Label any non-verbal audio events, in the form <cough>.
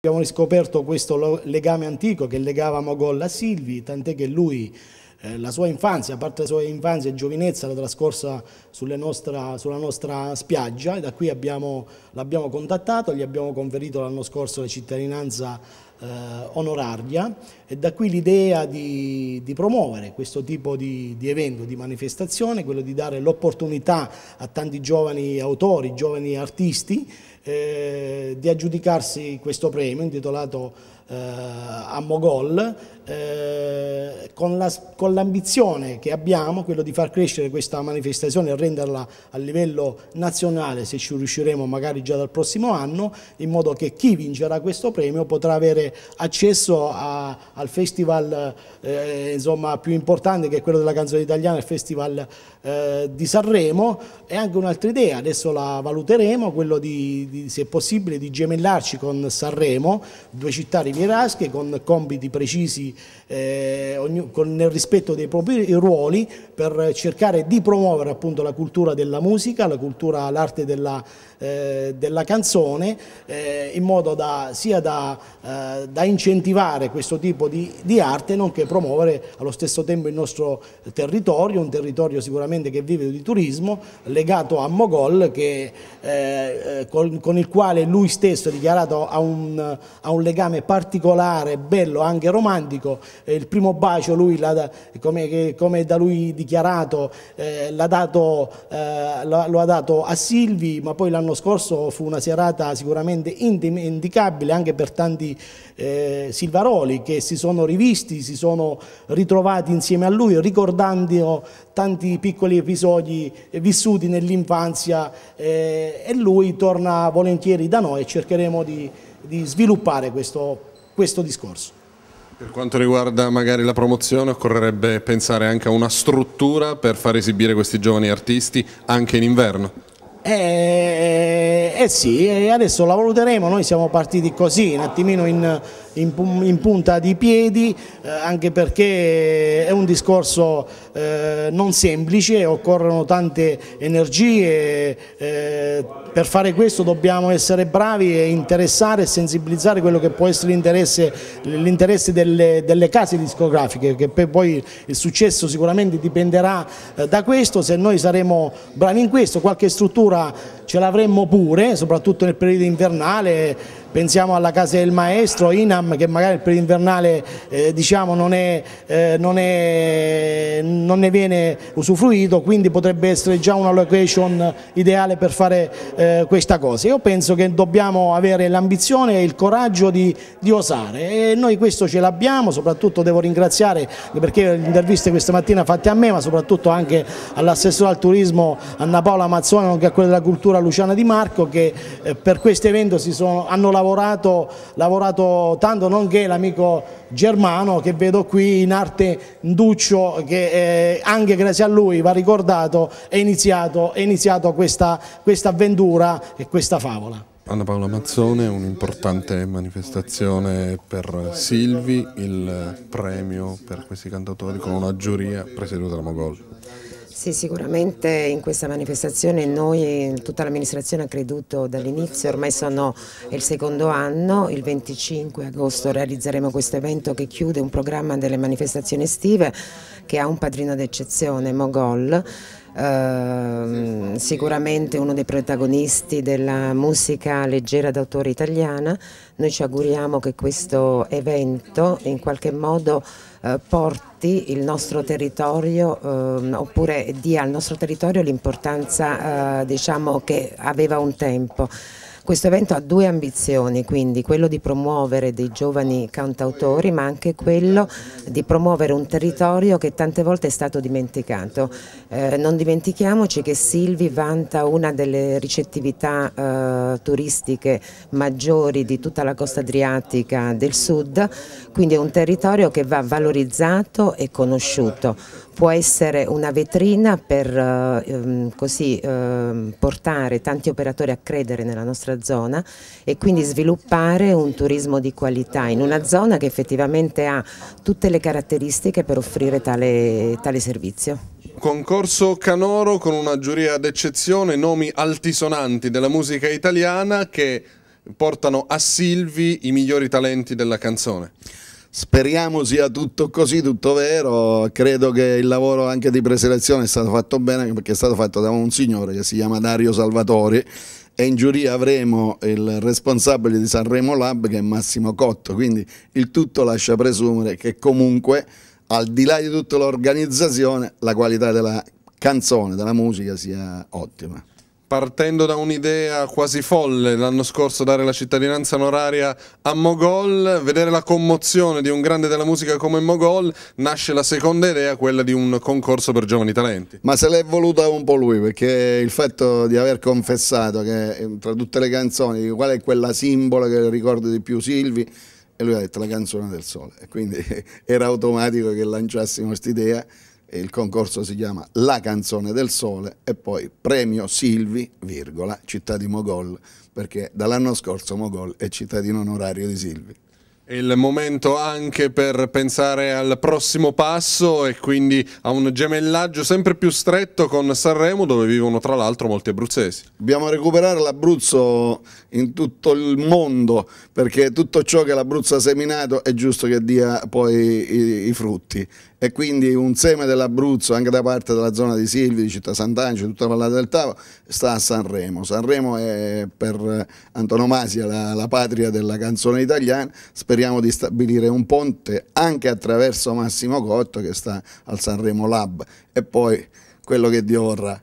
Abbiamo riscoperto questo legame antico che legava Mogol a Silvi, tant'è che lui eh, la sua infanzia, parte della sua infanzia e giovinezza l'ha trascorsa nostra, sulla nostra spiaggia e da qui l'abbiamo contattato, gli abbiamo conferito l'anno scorso la cittadinanza eh, onoraria e da qui l'idea di, di, promuovere questo tipo di, di, evento, di manifestazione, quello di dare l'opportunità a tanti giovani autori, giovani artisti eh, di aggiudicarsi questo premio intitolato eh, a Mogol, eh, con, la, con l'ambizione che abbiamo, quello di far crescere questa manifestazione e renderla a livello nazionale, se ci riusciremo magari già dal prossimo anno, in modo che chi vincerà questo premio potrà avere accesso a, al festival eh, insomma, più importante che è quello della canzone italiana, il Festival eh, di Sanremo, e anche un'altra idea, adesso la valuteremo, quello di, di, se è possibile di gemellarci con Sanremo, due città rivali gerarchiche con compiti precisi eh, ogni, con, nel rispetto dei propri ruoli per cercare di promuovere appunto la cultura della musica, la cultura, l'arte della, eh, della, canzone eh, in modo da, sia da, eh, da incentivare questo tipo di, di, arte nonché promuovere allo stesso tempo il nostro territorio, un territorio sicuramente che vive di turismo legato a Mogol che, eh, eh, con, con, il quale lui stesso ha dichiarato ha un, ha un legame particolare particolare, bello, anche romantico, eh, il primo bacio lui, come, come, da lui dichiarato, eh, dato, eh, lo, ha dato a Silvi, ma poi l'anno scorso fu una serata sicuramente indimenticabile anche per tanti eh, Silvaroli che si sono rivisti, si sono ritrovati insieme a lui, ricordando tanti piccoli episodi vissuti nell'infanzia eh, e lui torna volentieri da noi e cercheremo di, di sviluppare questo questo discorso. Per quanto riguarda magari la promozione occorrerebbe pensare anche a una struttura per far esibire questi giovani artisti anche in inverno? Eh, eh sì, eh, adesso la valuteremo, noi siamo partiti così, un attimino in in, in punta di piedi, eh, anche perché è un discorso eh, non semplice, occorrono tante energie, eh, per fare questo dobbiamo essere bravi e interessare e sensibilizzare quello che può essere l'interesse delle, delle, case discografiche, che poi il successo sicuramente dipenderà eh, da questo, se noi saremo bravi in questo, qualche struttura ce l'avremmo pure, soprattutto nel periodo invernale, pensiamo alla casa del maestro, Inam che magari nel periodo invernale eh, diciamo, non, è, eh, non, è, non, ne viene usufruito, quindi potrebbe essere già una location ideale per fare eh, questa cosa. Io penso che dobbiamo avere l'ambizione e il coraggio di, di, osare e noi questo ce l'abbiamo, soprattutto devo ringraziare perché le interviste questa mattina fatte a me ma soprattutto anche all'assessore al turismo Anna Paola Mazzone, nonché a quella della cultura Nicola, Luciana Di Marco che eh, per questo evento sono, hanno lavorato, lavorato tanto, nonché l'amico Germano che vedo qui in arte Duccio che eh, anche grazie a lui va ricordato è iniziato, è iniziato questa, questa avventura e questa favola. Anna Paola Mazzone, un'importante manifestazione per Silvi, il premio per questi cantatori con una giuria presieduta da Mogol. Sì, sicuramente in questa manifestazione noi, tutta l'amministrazione ha creduto dall'inizio, ormai sono il secondo anno, il 25 agosto realizzeremo questo evento che chiude un programma delle manifestazioni estive che ha un padrino d'eccezione, Mogol, eh, sicuramente uno dei protagonisti della musica leggera d'autore italiana. Noi ci auguriamo che questo evento in qualche modo eh, porti il nostro territorio eh, oppure dia al nostro territorio l'importanza eh, diciamo, che aveva un tempo. Questo evento ha due ambizioni, quindi quello di promuovere dei giovani cantautori ma anche quello di promuovere un territorio che tante volte è stato dimenticato. Eh, non dimentichiamoci che Silvi vanta una delle ricettività eh, turistiche maggiori di tutta la costa adriatica del sud, quindi è un territorio che va valorizzato e conosciuto può essere una vetrina per eh, ehm, così, ehm, portare tanti operatori a credere nella nostra zona e quindi sviluppare un turismo di qualità in una zona che effettivamente ha tutte le caratteristiche per offrire tale, tale servizio. Concorso Canoro con una giuria d'eccezione, nomi altisonanti della musica italiana che portano a Silvi i migliori talenti della canzone. Speriamo sia tutto così, tutto vero. Credo che il lavoro anche di preselezione è stato fatto bene perché è stato fatto da un signore che si chiama Dario Salvatori e in giuria avremo il responsabile di Sanremo Lab che è Massimo Cotto. Quindi il tutto lascia presumere che comunque al di là di tutta l'organizzazione la qualità della canzone, della musica sia ottima partendo da un'idea quasi folle l'anno scorso dare la cittadinanza onoraria a Mogol, vedere la commozione di un grande della musica come Mogol, nasce la seconda idea, quella di un concorso per giovani talenti. Ma se l'è voluta un po' lui, perché il fatto di aver confessato che eh, tra tutte le canzoni qual è quella simbola che ricorda di più Silvi, e lui ha detto la canzone del sole, e quindi <laughs> era automatico che lanciassimo quest'idea il concorso si chiama La canzone del sole e poi premio Silvi, virgola, città di Mogol, perché dall'anno scorso Mogol è cittadino onorario di Silvi. È il momento anche per pensare al prossimo passo e quindi a un gemellaggio sempre più stretto con Sanremo dove vivono tra l'altro molti abruzzesi. Dobbiamo recuperare l'Abruzzo in tutto il mondo perché tutto ciò che l'Abruzzo ha seminato è giusto che dia poi i, i frutti e quindi un seme dell'Abruzzo anche da parte della zona di Silvi, di Città Sant'Angelo, tutta la Vallata del Tavo sta a Sanremo. Sanremo è per antonomasia la, la patria della canzone italiana, Speriamo speriamo di stabilire un ponte anche attraverso Massimo Cotto che sta al Sanremo Lab e poi quello che Dio vorrà.